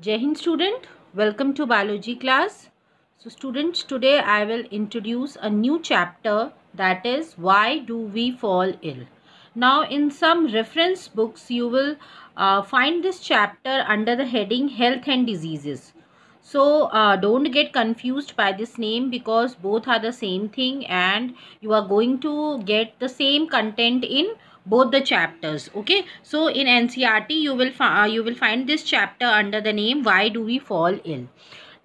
Jehin student, welcome to biology class. So students today I will introduce a new chapter that is why do we fall ill. Now in some reference books you will uh, find this chapter under the heading health and diseases. So uh, don't get confused by this name because both are the same thing and you are going to get the same content in both the chapters okay so in ncrt you will uh, you will find this chapter under the name why do we fall ill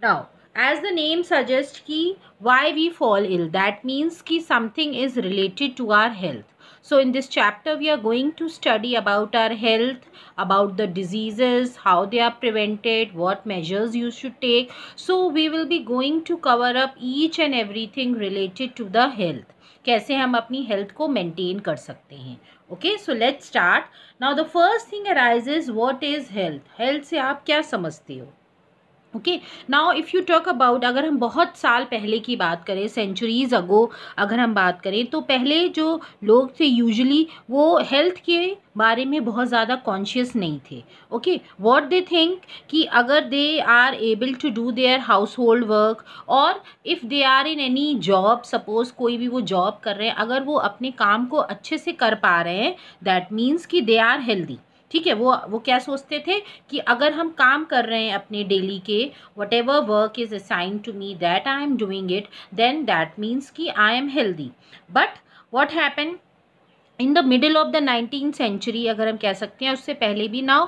now as the name suggests ki why we fall ill that means ki something is related to our health so in this chapter we are going to study about our health about the diseases how they are prevented what measures you should take so we will be going to cover up each and everything related to the health कैसे हम अपनी health को maintain कर सकते हैं okay so let's start now the first thing arises what is health health से आप क्या समझते हो okay now if you talk about अगर हम बहुत साल पहले की बात करें सेंचुरीज़ अगो अगर हम बात करें तो पहले जो लोग थे यूजुअली वो हेल्थ के बारे में बहुत ज़्यादा कॉन्शियस नहीं थे ओके वॉट दे थिंक कि अगर they are able to do their household work और if they are in any job suppose कोई भी वो जॉब कर रहे हैं अगर वो अपने काम को अच्छे से कर पा रहे हैं दैट मीन्स कि दे आर हेल्दी ठीक है वो वो क्या सोचते थे कि अगर हम काम कर रहे हैं अपने डेली के whatever work is assign to me that I am doing it then that means कि I am healthy but what happen in the middle of the nineteen century अगर हम कह सकते हैं उससे पहले भी now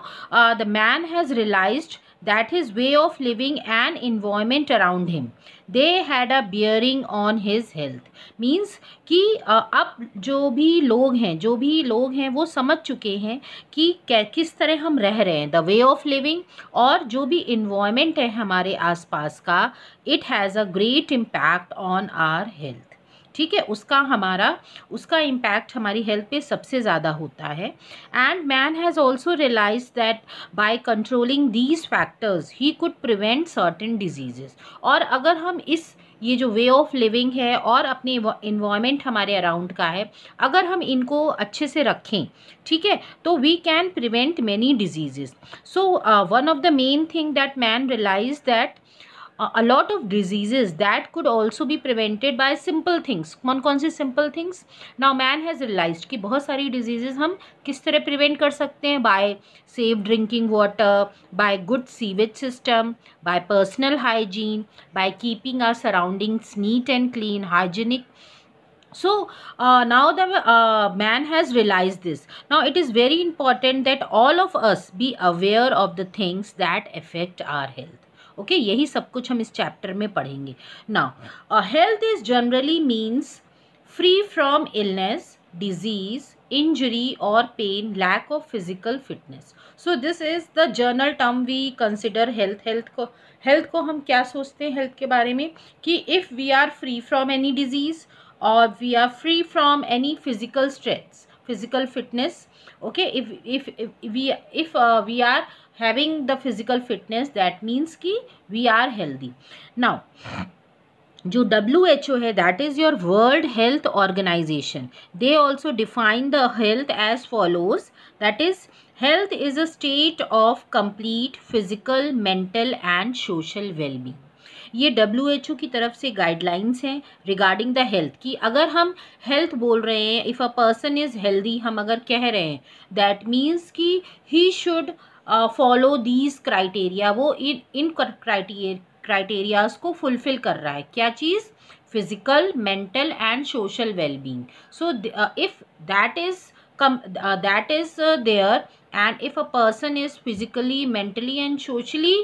the man has realised that his way of living and environment around him they had a bearing on his health means कि अब जो भी लोग हैं जो भी लोग हैं वो समझ चुके हैं कि किस तरह हम रह रहे हैं द वे ऑफ लिविंग और जो भी इन्वायमेंट है हमारे आस पास का it has a great impact on our health ठीक है उसका हमारा उसका इम्पैक्ट हमारी हेल्थ पे सबसे ज़्यादा होता है and man has also realise that by controlling these factors he could prevent certain disease और अगर हम इस ये जो वे ऑफ लिविंग है और अपने इन्वायमेंट हमारे अराउंड का है अगर हम इनको अच्छे से रखें ठीक है तो we can prevent many disease so one of the main thing that man realise that a lot of diseases that could also be prevented by simple things Man, कौन सी simple things now man has realized that बहुत diseases hum किस prevent kar सकते by safe drinking water by good sewage system by personal hygiene by keeping our surroundings neat and clean hygienic so uh, now the uh, man has realized this now it is very important that all of us be aware of the things that affect our health okay okay? यही सब कुछ हम इस chapter में पढ़ेंगे ना uh health is generally means free from illness disease injury और pain lack of physical fitness so this is the general term we consider health health को हेल्थ को हम क्या सोचते हैं हेल्थ के बारे में कि if we are free from any disease और we are free from any physical stress physical fitness okay if if we if we are having the physical fitness that means कि वी आर हेल्दी नाउ जो W H O है that is your world health organisation they also define the health as follows that is health is a state of complete physical mental and social wellbeing ये W H O की तरफ से guidelines हैं regarding the health कि अगर हम health बोल रहे हैं if a person is healthy हम अगर कह रहे हैं दैट मीन्स कि he should follow these criteria वो इन इन क्राइटेरियाज को फुलफिल कर रहा है क्या चीज़ physical mental and social wellbeing so if that is come that is there and if a person is physically mentally and socially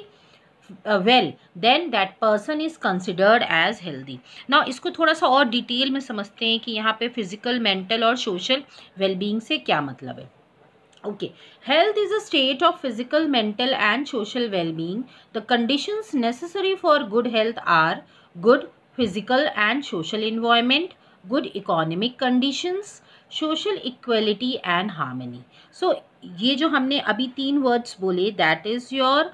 well then that person is considered as healthy ना इसको थोड़ा सा और डिटेल में समझते हैं कि यहाँ पे फिजिकल मेंटल और सोशल वेलबींग से क्या मतलब है Okay, health is a state of physical, mental and social well-being. The conditions necessary for good health are good physical and social environment, good economic conditions, social equality and harmony. So ये जो हमने अभी तीन words बोले that is your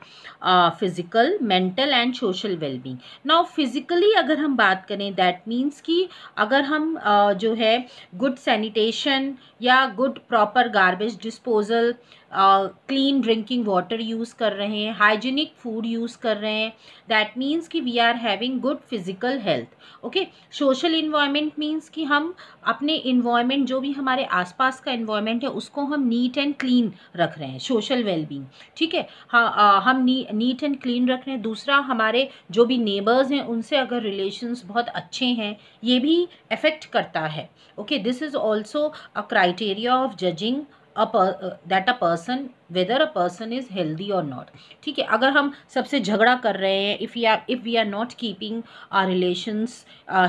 physical mental and social wellbeing now physically अगर हम बात करें दैट मीन्स कि अगर हम uh, जो है गुड सैनिटेशन या good proper garbage disposal clean drinking water use कर रहे हैं हाइजीनिक फूड यूज़ कर रहे हैं दैट मीन्स कि we are having good physical health okay social environment means कि हम अपने इन्वायरमेंट जो भी हमारे आसपास का इन्वायरमेंट है उसको हम नीट एंड क्लीन क्लीन रख रहे हैं सोशल वेलबींग ठीक है हाँ, हम नीट एंड क्लीन रख रहे हैं दूसरा हमारे जो भी नेबर्स हैं उनसे अगर रिलेशंस बहुत अच्छे हैं ये भी अफेक्ट करता है okay this is also a criteria of judging a that a person whether a person is healthy और नॉट ठीक है अगर हम सबसे झगड़ा कर रहे हैं if our if we are not keeping our relations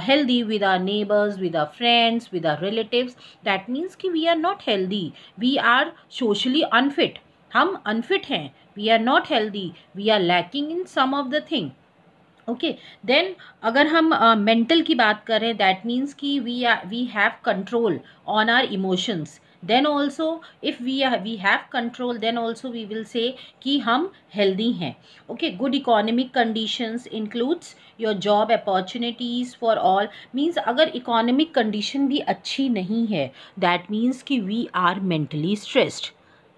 healthy with our neighbours with our friends with our relative that means कि we are not healthy we are socially unfit हम अनफिट हैं we are not healthy we are lacking in some of the thing okay then अगर हम mental uh, की बात करें that means कि we are we have control on our emotions then also if we we have control then also we will say कि हम healthy हैं okay good economic conditions includes your job opportunities for all means अगर economic condition भी अच्छी नहीं है that means कि we are mentally stressed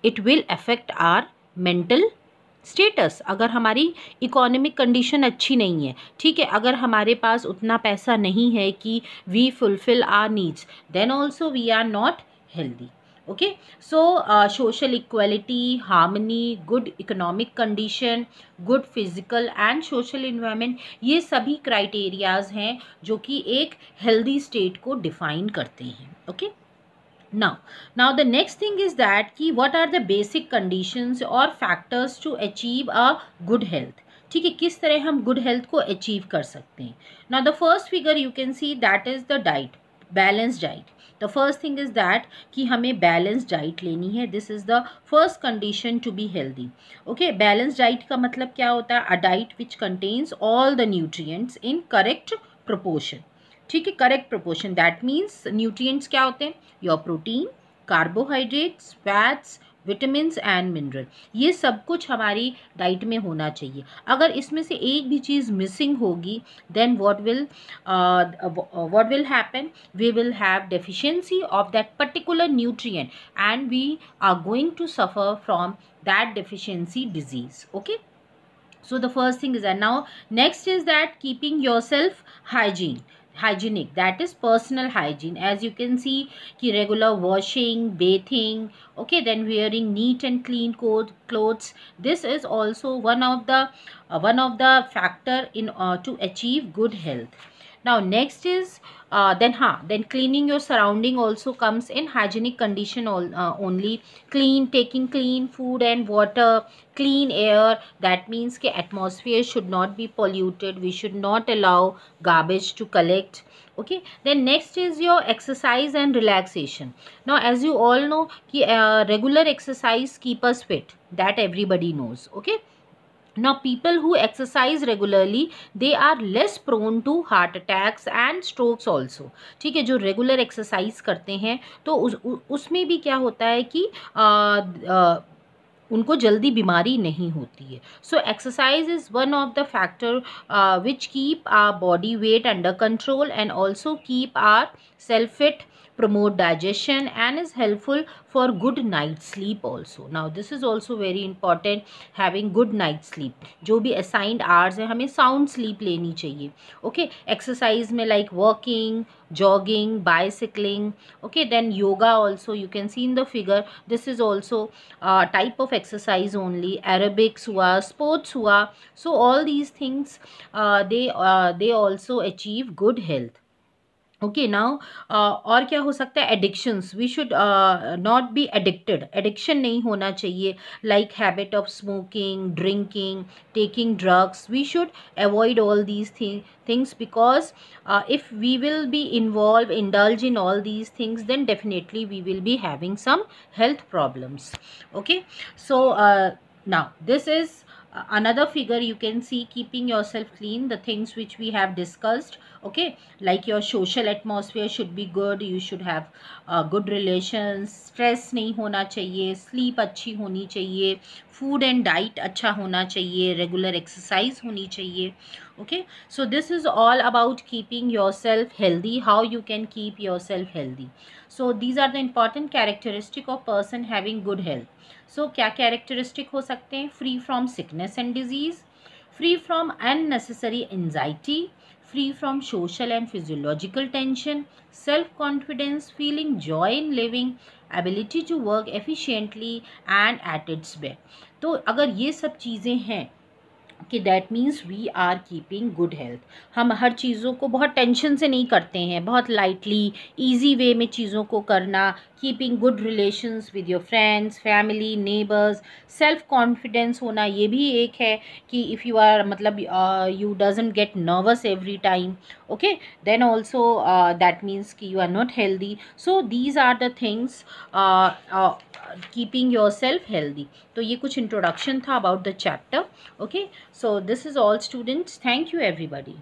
it will affect our mental status अगर हमारी इकोनॉमिक कंडीशन अच्छी नहीं है ठीक है अगर हमारे पास उतना पैसा नहीं है कि we fulfil our needs then also we are not healthy okay so uh, social equality harmony good economic condition good physical and social environment ये सभी क्राइटेरियाज हैं जो कि एक हेल्दी स्टेट को डिफाइन करते हैं okay okay? now now the next thing is that ki what are the basic conditions or factors to achieve a good health ठीक है किस तरह हम गुड हेल्थ को अचीव कर सकते हैं ना the first figure you can see that is the diet balance diet the first thing is that कि हमें बैलेंस डाइट लेनी है this is the first condition to be healthy okay balance diet का मतलब क्या होता है a diet which contains all the nutrients in correct proportion ठीक है correct proportion that means nutrients क्या होते हैं your protein carbohydrates fats vitamin and mineral ये सब कुछ हमारी डाइट में होना चाहिए अगर इसमें से एक भी चीज़ मिसिंग होगी then what will what will happen we will have deficiency of that particular nutrient and we are going to suffer from that deficiency disease okay so the first thing is and now next is that keeping your self hygiene hygienic that is personal hygiene as you can see ki regular washing bathing okay then wearing neat and clean clothes this is also one of the uh, one of the factor in uh, to achieve good health now next is uh, then ha then cleaning your surrounding also comes in hygienic condition all, uh, only clean taking clean food and water clean air that means ke atmosphere should not be polluted we should not allow garbage to collect okay then next is your exercise and relaxation now as you all know ki, uh, regular exercise keep us fit that everybody knows okay now people who exercise regularly they are less prone to heart attacks and strokes also ठीक है जो regular exercise करते हैं तो उस उसमें भी क्या होता है कि आ, आ, उनको जल्दी बीमारी नहीं होती है so exercise is one of the factor which keep our body weight under control and also keep our self fit promote digestion and is helpful for good night sleep also now this is also very important having good night sleep जो भी assigned hours हैं हमें sound sleep लेनी चाहिए okay exercise में like walking jogging bicycling okay then yoga also you can see in the figure this is also type of exercise only aerobics हुआ sports हुआ so all these things uh, they uh, they also achieve good health okay now uh, और क्या हो सकता है addictions we should not be addicted addiction नहीं होना चाहिए like habit of smoking drinking taking drugs we should avoid all these things because if we will be involve indulge in all these things then definitely we will be having some health problems okay so now this is uh, another figure you can see keeping yourself clean the things which we have discussed okay like your social atmosphere should be good you should have uh, good relations stress nahi hona chahiye sleep achhi honi chahiye food and diet acha hona chahiye regular exercise honi chahiye okay so this is all about keeping yourself healthy how you can keep yourself healthy so these are the important characteristic of person having good health so so, क्या characteristic हो सकते हैं free from sickness and disease free from unnecessary anxiety free from social and physiological tension self confidence feeling joy in living ability to work efficiently and at its best तो अगर ये सब चीज़ें हैं कि that means we are keeping good health हम हर चीज़ों को बहुत टेंशन से नहीं करते हैं बहुत लाइटली ईजी वे में चीज़ों को करना keeping good relations with your friends family neighbours self confidence होना ये भी एक है कि इफ़ यू आर मतलब you doesn't get nervous every time okay then also that means कि you are not healthy so these are the things keeping your self healthy तो ये कुछ इंट्रोडक्शन था about the chapter okay So this is all students. Thank you everybody.